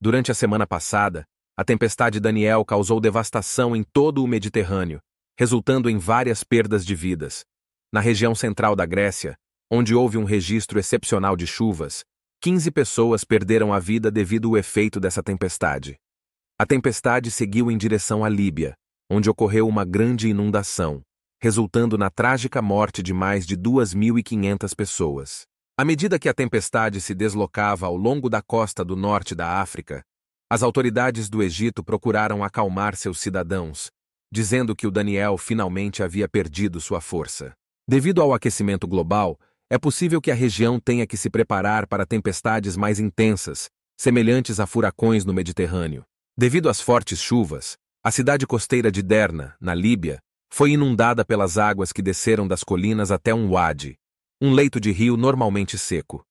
Durante a semana passada, a tempestade Daniel causou devastação em todo o Mediterrâneo, resultando em várias perdas de vidas. Na região central da Grécia, onde houve um registro excepcional de chuvas, 15 pessoas perderam a vida devido ao efeito dessa tempestade. A tempestade seguiu em direção à Líbia, onde ocorreu uma grande inundação, resultando na trágica morte de mais de 2.500 pessoas. À medida que a tempestade se deslocava ao longo da costa do norte da África, as autoridades do Egito procuraram acalmar seus cidadãos, dizendo que o Daniel finalmente havia perdido sua força. Devido ao aquecimento global, é possível que a região tenha que se preparar para tempestades mais intensas, semelhantes a furacões no Mediterrâneo. Devido às fortes chuvas, a cidade costeira de Derna, na Líbia, foi inundada pelas águas que desceram das colinas até um wadi, um leito de rio normalmente seco.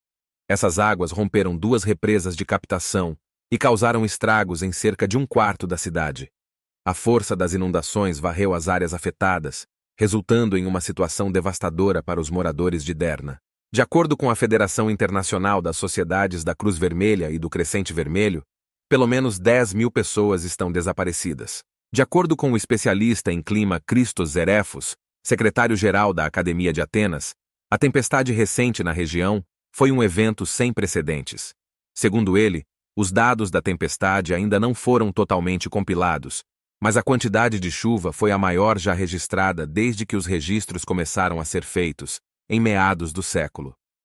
Essas águas romperam duas represas de captação e causaram estragos em cerca de um quarto da cidade. A força das inundações varreu as áreas afetadas, resultando em uma situação devastadora para os moradores de Derna. De acordo com a Federação Internacional das Sociedades da Cruz Vermelha e do Crescente Vermelho, pelo menos 10 mil pessoas estão desaparecidas. De acordo com o especialista em clima Christos Zerefos, secretário-geral da Academia de Atenas, a tempestade recente na região foi um evento sem precedentes. Segundo ele, os dados da tempestade ainda não foram totalmente compilados, mas a quantidade de chuva foi a maior já registrada desde que os registros começaram a ser feitos, em meados do século.